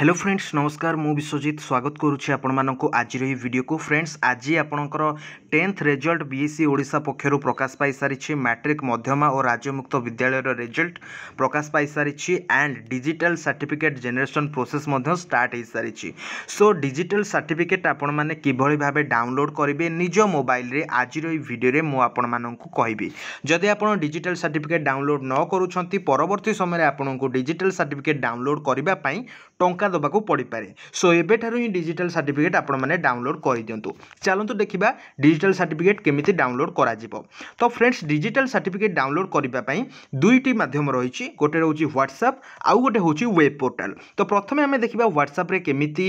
hello friends নমস্কার মু বিশ্বজিৎ স্বাগত করুছি আপনার আজির এই ভিডিওকু ফ্রেন্ডস আজি আপনার টেন্থ রেজল্ট বিএসসি ওড়শা পক্ষর প্রকাশ পাই সারিছি ম্যাট্রিক মধ্যমা ও রাজ্যমুক্ত বিদ্যালয়ের রেজল্ট প্রকাশ পাই সারিছি and digital certificate generation process মধ্য স্টার্ট হয়ে সারিছি সো ডিজিটাল সার্টিফিকেট আপনার কিভাবে ভাবে ডাউনলোড করবে নিজ মোবাইলে আজির এই ভিডিওরে মু আপনার কহবি যদি আপনার ডিজিটাল সার্টিফিকেট ডাউনলোড ন করুছেন পরবর্তী সময় আপনার ডিজিটাল সার্টিফিকেট ডাউনলোড করা টঙ্কা ଟଙ୍କା ଦେବାକୁ ପଡ଼ିପାରେ ସୋ ଏବେଠାରୁ ହିଁ ଡିଜିଟାଲ ସାର୍ଟିଫିକେଟ୍ ଆପଣମାନେ ଡାଉନଲୋଡ଼ କରିଦିଅନ୍ତୁ ଚାଲନ୍ତୁ ଦେଖିବା ଡିଜିଟାଲ ସାର୍ଟିଫିକେଟ୍ କେମିତି ଡାଉନଲୋଡ଼ କରାଯିବ ତ ଫ୍ରେଣ୍ଡସ୍ ଡିଜିଟାଲ ସାର୍ଟିଫିକେଟ୍ ଡାଉନଲୋଡ଼ କରିବା ପାଇଁ ଦୁଇଟି ମାଧ୍ୟମ ରହିଛି ଗୋଟେ ରହୁଛି ହ୍ୱାଟ୍ସଆପ୍ ଆଉ ଗୋଟେ ହେଉଛି ୱେବ୍ ପୋର୍ଟାଲ ତ ପ୍ରଥମେ ଆମେ ଦେଖିବା ହ୍ୱାଟ୍ସଆପ୍ରେ କେମିତି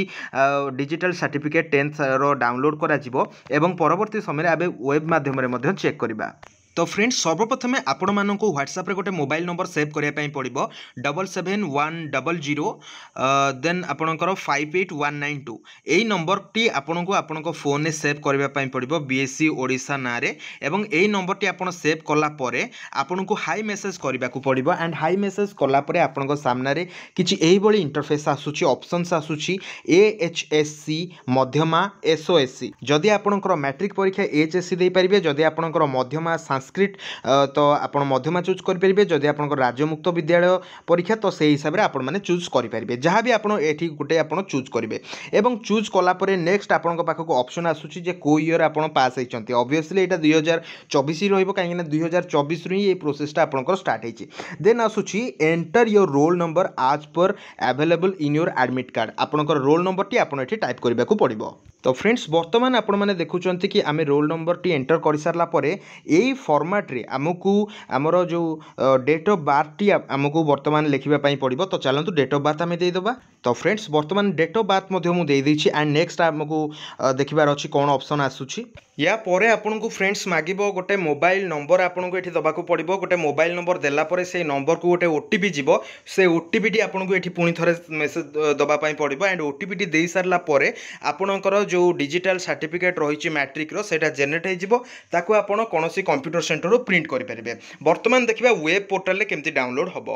ଡିଜିଟାଲ ସାର୍ଟିଫିକେଟ୍ ଟେନ୍ଥର ଡାଉନଲୋଡ଼ କରାଯିବ ଏବଂ ପରବର୍ତ୍ତୀ ସମୟରେ ଆମେ ୱେବ୍ ମାଧ୍ୟମରେ ମଧ୍ୟ ଚେକ୍ କରିବା তো ফ্রেন্ডস সর্বপ্রথমে আপনার হোয়াটসঅ্যাপে গোটে মোবাইল নম্বর সেভ করা পড়ব double seven one double zero then আপনার five eight one nine two এই নম্বরটি আপনার আপনার ফোনে সেভ করা পড়ব বিএসসি ওড়শা নাঁরে এবং এই নম্বরটি আপনার সেভ কলাপরে আপনার হাই মেসেজ করা পড়ব আন্ড হাই মেসেজ কলাপরে আপনার সামনে কিছু এইভাবে ইন্টরফেস আসুচি অপসনস আসুচি H S C Madhyama SOSC যদি আপনার ম্যাট্রিক পরীক্ষা এচএসসি দিয়ে পারে যদি আপনার মধ্যমা সাংস সাংস্ক্রিট তো আপনার মধ্যমা চুজ করে যদি আপনার রাজ্যমুক্ত বিদ্যালয় পরীক্ষা তো সেই হিসাবে আপনার চুজ করে যা বি আপনার এটি গোটে আপনার চুজ করবে এবং চুজ কলাপরে নেক্সট আপনার পাখক অপসন আসুচি যে কেউ ইয়র আপনার পাস হয়েছেন অবভিয়সলি এটা দুই হাজার চবিশ রহব কিনা দুই হাজার চবিশ হি এই প্রোসেসটা আপনার স্টার্ট হয়েছে দেন আসুচি enter your roll number as per available in your admit card আপনার রোল নম্বরটি আপনার এটি টাইপ করা পড়ব তো ফ্রেন্ডস বর্তমান আপনার দেখুম কি আমি রোল নম্বরটি এন্টর করে সারা পরে এই ফর্মাটে আমি আমার যে ডেট অফ বার্থটি আমি বর্তমান লেখা পড়ব তো চলতু ডেট অফ বার্থ আমি দিয়েদবা তো ଫ୍ରେଣ୍ଡସ୍ ବର୍ତ୍ତମାନ ଡେଟ୍ ଅଫ୍ ବାର୍ଥ ମଧ୍ୟ ମୁଁ ଦେଇଦେଇଛି ଆଣ୍ଡ ନେକ୍ସଟ ଆମକୁ ଦେଖିବାର ଅଛି କ'ଣ ଅପସନ୍ ଆସୁଛି ୟା ପରେ ଆପଣଙ୍କୁ ଫ୍ରେଣ୍ଡସ୍ ମାଗିବ ଗୋଟେ ମୋବାଇଲ ନମ୍ବର ଆପଣଙ୍କୁ ଏଠି ଦେବାକୁ ପଡ଼ିବ ଗୋଟେ ମୋବାଇଲ ନମ୍ବର ଦେଲା ପରେ ସେଇ ନମ୍ବରକୁ ଗୋଟେ ଓ ଟି ପି ଯିବ ସେ ଓ ଟି ପିଟି ଆପଣଙ୍କୁ ଏଠି ପୁଣି ଥରେ ମେସେଜ ଦେବା ପାଇଁ ପଡ଼ିବ ଆଣ୍ଡ ଓ ଟି ପିଟି ଦେଇସାରିଲା ପରେ ଆପଣଙ୍କର ଯେଉଁ ଡିଜିଟାଲ ସାର୍ଟିଫିକେଟ୍ ରହିଛି ମ୍ୟାଟ୍ରିକ୍ର ସେଇଟା ଜେନେରେଟ୍ ହୋଇଯିବ ତାକୁ ଆପଣ କୌଣସି କମ୍ପ୍ୟୁଟର ସେଣ୍ଟରରୁ ପ୍ରିଣ୍ଟ କରିପାରିବେ ବର୍ତ୍ତମାନ ଦେଖିବା ୱେବ୍ ପୋର୍ଟାଲରେ କେମିତି ଡାଉନଲୋଡ଼ ହେବ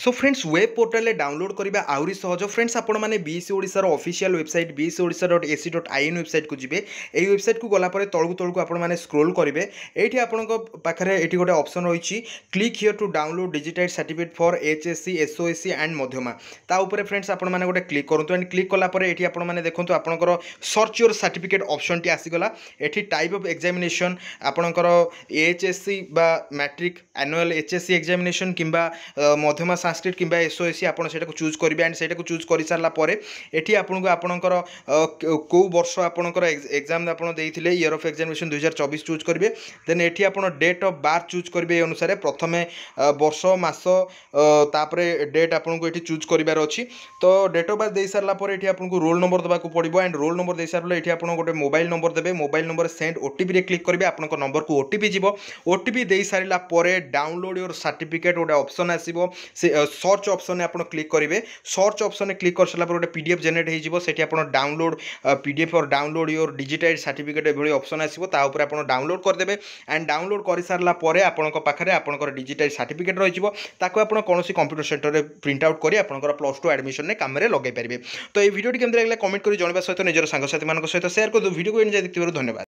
সো ফ্রেন্ডস ওয়েব পোর্টালে ডাউনলোড করা আহরি সহজ ফ্রেন্ডস আপনার বিএসসি ওড়শার official website BSE Odisha dot AC dot IN ওয়েবসাইটକୁ ଯିବେ এই ওয়েবসাইটକୁ গলাপরে তলকু তলকু আপনার স্ক্রোল করবে এইটি আপনার পাখে এটি গোটে অপসন রয়েছে click here to download digitized certificate for HSC SOSC and Madhyama তা উপরে ফ্রেন্ডস আপনার গোটে ক্লিক করতু অ্যান্ড ক্লিক কলাপরে এটি আপনার দেখুন আপনার সর্চ ইয়োর সার্টিফিকেট অপসনটি আসিগলা এটি টাইপ অফ এক্সামিনেসন আপনার এএচএসসি বা ম্যাট্রিক আনুয়াল এচএসসি এক্সামিনেসন কিংবা মধ্যমা সাংস্ক্রিট কিংবা এসওএসি আপনার সেটাকে চুজ করবে আন্ড সেটাকে চুজ করে সারা পরে এটি আপনার আপনার কেউ বর্ষ আপনার এক্সাম আপনার দিয়েছিল ইয়র অফ এক্সামিনেশন দুই হাজার চবিশ চুজ করবে দেন এটি আপনার ডেট অফ বার্থ চুজ করবে এই অনুসারে প্রথমে বর্ষ মাস তাপরে ডেট আপনার এটি চুজ করবার অছি তো ডেট অফ বার্থ দিয়ে সারা পরে এটি আপনার রোল নম্বর দেওয়া পড়ব আন্ড রোল নম্বর দিয়ে সারা এটি আপনার গোটে মোবাইল নম্বর দেবে mobile number send OTP click করবে আপনার নম্বরকে ওটিপি যাব ওটিপি দিয়ে সারা পরে ডাউনলোড ইয়োর সার্টিফিকেট গোটে অপসন আসব সে ସର୍ଚ୍ଚ ଅପସନ୍ରେ ଆପଣ କ୍ଲିକ୍ କରିବେ ସର୍ଚ୍ଚ ଅପସନ୍ରେ କ୍ଲିକ୍ କରିସାରିଲା ପରେ ଗୋଟେ ପି ଡି ଏଫ୍ ଜେନେରେଟ୍ ହେଇଯିବ ସେଠି ଆପଣ download P D F or download your digitize certificate ଏଭଳି ଅପସନ୍ ଆସିବ ତା ଉପରେ ଆପଣ ଡାଉନଲୋଡ଼ କରିଦେବେ ଆଣ୍ଡ ଡାଉନଲୋଡ଼ କରିସାରିଲା ପରେ ଆପଣଙ୍କ ପାଖରେ ଆପଣଙ୍କର ଡିଜିଟାଇଜ୍ ସାର୍ଟିଫିକେଟ୍ ରହିଯିବ ତାକୁ ଆପଣ କୌଣସି କମ୍ପ୍ୟୁଟର ସେଣ୍ଟରରେ ପ୍ରିଣ୍ଟ ଆଉଟ୍ କରି ଆପଣଙ୍କର ପ୍ଲସ୍ ଟୁ ଆଡ଼ମିସନରେ କାମରେ ଲଗାଇ ପାରିବେ ତ এই ভিডিওটি কেমন লাগলে কমেন্ট করে জনবা সহ নিজের সাংসাথী সহ সেয়ার করে ভিডিও দেখতে ধন্যবাদ